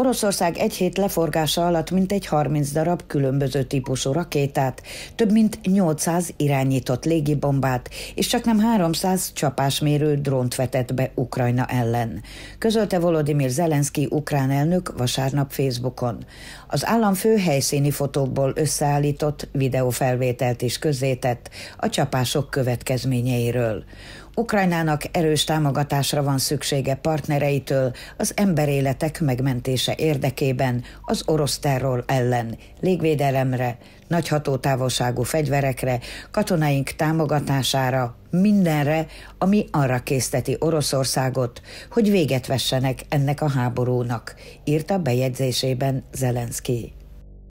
Oroszország egy hét leforgása alatt mintegy 30 darab különböző típusú rakétát, több mint 800 irányított légibombát és csak nem 300 csapásmérő drónt vetett be Ukrajna ellen. Közölte Volodymyr Zelenszky ukrán elnök vasárnap Facebookon. Az államfő helyszíni fotókból összeállított videófelvételt is közzétett a csapások következményeiről. Ukrajnának erős támogatásra van szüksége partnereitől az emberéletek megmentése megszüntetése érdekében az orosz terror ellen, légvédelemre, nagy hatótávolságú fegyverekre, katonáink támogatására, mindenre, ami arra készteti Oroszországot, hogy véget vessenek ennek a háborúnak, írta bejegyzésében Zelenszkij.